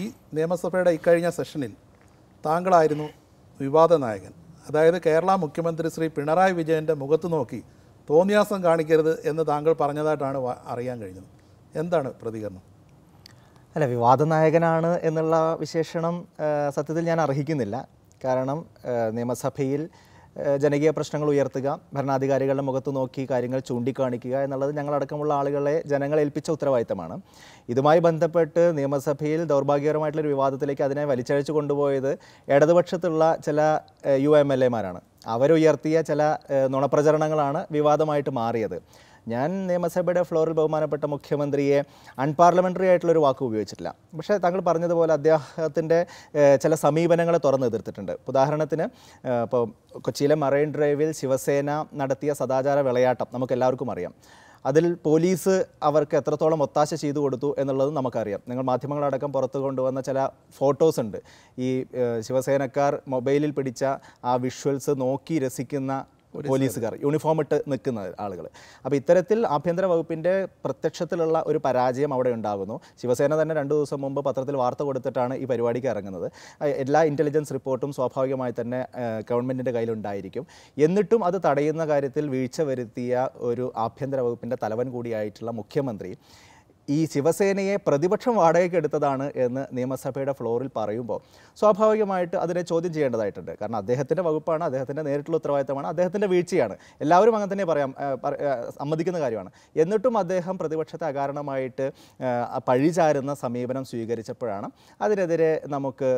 ഈ നിയമസഭയുടെ ഇക്കഴിഞ്ഞ സെഷനിൽ താങ്കളായിരുന്നു വിവാദ നായകൻ അതായത് കേരള മുഖ്യമന്ത്രി ശ്രീ പിണറായി വിജയൻ്റെ മുഖത്ത് നോക്കി തോന്നിയാസം കാണിക്കരുത് എന്ന് താങ്കൾ പറഞ്ഞതായിട്ടാണ് അറിയാൻ കഴിഞ്ഞത് എന്താണ് പ്രതികരണം അല്ല വിവാദ നായകനാണ് എന്നുള്ള വിശേഷണം സത്യത്തിൽ ഞാൻ അർഹിക്കുന്നില്ല കാരണം നിയമസഭയിൽ ജനകീയ പ്രശ്നങ്ങൾ ഉയർത്തുക ഭരണാധികാരികളുടെ മുഖത്ത് നോക്കി കാര്യങ്ങൾ ചൂണ്ടിക്കാണിക്കുക എന്നുള്ളത് ഞങ്ങളടക്കമുള്ള ആളുകളെ ജനങ്ങൾ ഏൽപ്പിച്ച ഉത്തരവാദിത്തമാണ് ഇതുമായി ബന്ധപ്പെട്ട് നിയമസഭയിൽ ദൗർഭാഗ്യകരമായിട്ടുള്ള ഒരു വിവാദത്തിലേക്ക് അതിനെ വലിച്ചഴിച്ചു കൊണ്ടുപോയത് ഇടതുപക്ഷത്തുള്ള ചില യു എം എൽ എമാരാണ് അവരുയർത്തിയ ചില നുണപ്രചരണങ്ങളാണ് വിവാദമായിട്ട് മാറിയത് ഞാൻ നിയമസഭയുടെ ഫ്ലോറിൽ ബഹുമാനപ്പെട്ട മുഖ്യമന്ത്രിയെ അൺപാർലമെൻ്ററി ആയിട്ടുള്ളൊരു വാക്ക് ഉപയോഗിച്ചിട്ടില്ല പക്ഷേ താങ്കൾ പറഞ്ഞതുപോലെ അദ്ദേഹത്തിൻ്റെ ചില സമീപനങ്ങളെ തുറന്നു എതിർത്തിട്ടുണ്ട് ഉദാഹരണത്തിന് ഇപ്പോൾ കൊച്ചിയിലെ മറൈൻ ഡ്രൈവിൽ ശിവസേന നടത്തിയ സദാചാര വിളയാട്ടം നമുക്ക് എല്ലാവർക്കും അറിയാം അതിൽ പോലീസ് അവർക്ക് എത്രത്തോളം ഒത്താശ ചെയ്തു കൊടുത്തു എന്നുള്ളത് നമുക്കറിയാം നിങ്ങൾ മാധ്യമങ്ങളടക്കം പുറത്തു കൊണ്ടുവന്ന ചില ഫോട്ടോസ് ഉണ്ട് ഈ ശിവസേനക്കാർ മൊബൈലിൽ പിടിച്ച ആ വിഷ്വൽസ് നോക്കി രസിക്കുന്ന പോലീസുകാർ യൂണിഫോം ഇട്ട് നിൽക്കുന്ന ആളുകൾ അപ്പോൾ ഇത്തരത്തിൽ ആഭ്യന്തര വകുപ്പിൻ്റെ പ്രത്യക്ഷത്തിലുള്ള ഒരു പരാജയം അവിടെ ഉണ്ടാകുന്നു ശിവസേന തന്നെ രണ്ട് ദിവസം മുമ്പ് പത്രത്തിൽ വാർത്ത കൊടുത്തിട്ടാണ് ഈ പരിപാടിക്ക് ഇറങ്ങുന്നത് എല്ലാ ഇൻ്റലിജൻസ് റിപ്പോർട്ടും സ്വാഭാവികമായി തന്നെ ഗവൺമെൻറ്റിൻ്റെ കയ്യിലുണ്ടായിരിക്കും എന്നിട്ടും അത് തടയുന്ന കാര്യത്തിൽ വീഴ്ച വരുത്തിയ ഒരു ആഭ്യന്തര വകുപ്പിൻ്റെ തലവൻ കൂടിയായിട്ടുള്ള മുഖ്യമന്ത്രി ഈ ശിവസേനയെ പ്രതിപക്ഷം വാടകയ്ക്ക് എടുത്തതാണ് എന്ന് നിയമസഭയുടെ ഫ്ലോറിൽ പറയുമ്പോൾ സ്വാഭാവികമായിട്ട് അതിനെ ചോദ്യം ചെയ്യേണ്ടതായിട്ടുണ്ട് കാരണം അദ്ദേഹത്തിൻ്റെ വകുപ്പാണ് അദ്ദേഹത്തിൻ്റെ നേരിട്ടുള്ള ഉത്തരവാദിത്തമാണ് അദ്ദേഹത്തിൻ്റെ വീഴ്ചയാണ് എല്ലാവരും അങ്ങനെ തന്നെ പറയാം സമ്മതിക്കുന്ന കാര്യമാണ് എന്നിട്ടും അദ്ദേഹം പ്രതിപക്ഷത്തെ അകാരണമായിട്ട് പഴിചാരുന്ന സമീപനം സ്വീകരിച്ചപ്പോഴാണ് അതിനെതിരെ നമുക്ക്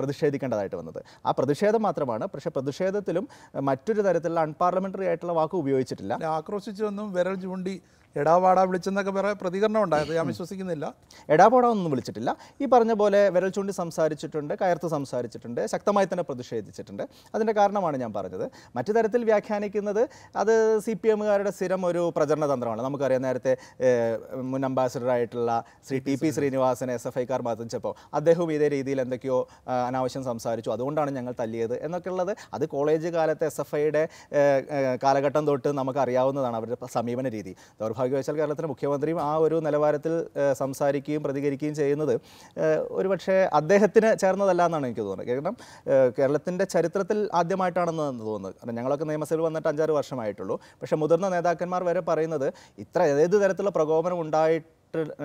പ്രതിഷേധിക്കേണ്ടതായിട്ട് വന്നത് ആ പ്രതിഷേധം മാത്രമാണ് പക്ഷെ പ്രതിഷേധത്തിലും മറ്റൊരു തരത്തിലുള്ള അൺപാർലമെൻ്ററി ആയിട്ടുള്ള വാക്ക് ഉപയോഗിച്ചിട്ടില്ല ആക്രോശിച്ചൊന്നും വിരൽ ചൂണ്ടി എടാവാടാ വിളിച്ചെന്നൊക്കെ വേറെ പ്രതികരണം ഉണ്ടായത് ഞാൻ വിശ്വസിക്കുന്നില്ല എടാപാടാ ഒന്നും വിളിച്ചിട്ടില്ല ഈ പറഞ്ഞ പോലെ വിരൽ ചൂണ്ടി സംസാരിച്ചിട്ടുണ്ട് കയർത്ത് സംസാരിച്ചിട്ടുണ്ട് ശക്തമായി തന്നെ പ്രതിഷേധിച്ചിട്ടുണ്ട് അതിൻ്റെ കാരണമാണ് ഞാൻ പറഞ്ഞത് മറ്റു തരത്തിൽ വ്യാഖ്യാനിക്കുന്നത് അത് സി പി എമ്മുകാരുടെ സ്ഥിരം ഒരു പ്രചരണ തന്ത്രമാണ് നമുക്കറിയാം നേരത്തെ മുൻ അംബാസിഡറായിട്ടുള്ള ശ്രീ ടി പി ശ്രീനിവാസനെ എസ് എഫ് ഐക്കാർ ബാധിച്ചപ്പോൾ അദ്ദേഹവും ഇതേ രീതിയിൽ എന്തൊക്കെയോ അനാവശ്യം സംസാരിച്ചു അതുകൊണ്ടാണ് ഞങ്ങൾ തല്ലിയത് എന്നൊക്കെയുള്ളത് അത് കോളേജ് കാലത്തെ എസ് എഫ് ഐയുടെ കാലഘട്ടം തൊട്ട് നമുക്കറിയാവുന്നതാണ് അവരുടെ സമീപന രീതി ദൗർഭാഗ്യം ഭാഗ്യവശാൽ കേരളത്തിൻ്റെ മുഖ്യമന്ത്രിയും ആ ഒരു നിലവാരത്തിൽ സംസാരിക്കുകയും പ്രതികരിക്കുകയും ചെയ്യുന്നത് ഒരുപക്ഷേ അദ്ദേഹത്തിന് ചേർന്നതല്ല എന്നാണ് എനിക്ക് തോന്നുന്നത് കാരണം കേരളത്തിൻ്റെ ചരിത്രത്തിൽ ആദ്യമായിട്ടാണെന്ന് തോന്നുന്നത് കാരണം ഞങ്ങളൊക്കെ നിയമസഭയിൽ വന്നിട്ട് അഞ്ചാറ് വർഷമായിട്ടുള്ളൂ പക്ഷേ മുതിർന്ന നേതാക്കന്മാർ വരെ പറയുന്നത് ഇത്ര ഏത് തരത്തിലുള്ള പ്രകോപനം ഉണ്ടായിട്ട്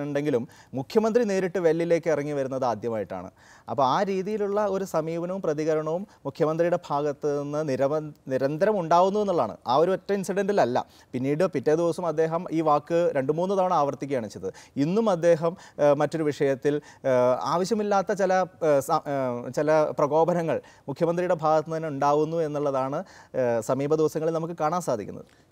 ഉണ്ടെങ്കിലും മുഖ്യമന്ത്രി നേരിട്ട് വെല്ലിലേക്ക് ഇറങ്ങി വരുന്നത് ആദ്യമായിട്ടാണ് അപ്പോൾ ആ രീതിയിലുള്ള ഒരു സമീപനവും പ്രതികരണവും മുഖ്യമന്ത്രിയുടെ ഭാഗത്ത് നിന്ന് നിരവ നിരന്തരം ഉണ്ടാവുന്നു എന്നുള്ളതാണ് ആ ഒരു ഒറ്റ ഇൻസിഡൻറ്റിലല്ല പിന്നീട് പിറ്റേ ദിവസം അദ്ദേഹം ഈ വാക്ക് രണ്ട് മൂന്ന് തവണ ആവർത്തിക്കുകയാണ് ചെയ്തത് ഇന്നും അദ്ദേഹം മറ്റൊരു വിഷയത്തിൽ ആവശ്യമില്ലാത്ത ചില ചില പ്രകോപനങ്ങൾ മുഖ്യമന്ത്രിയുടെ ഭാഗത്ത് നിന്ന് ഉണ്ടാവുന്നു എന്നുള്ളതാണ് സമീപ ദിവസങ്ങളിൽ നമുക്ക് കാണാൻ സാധിക്കുന്നത്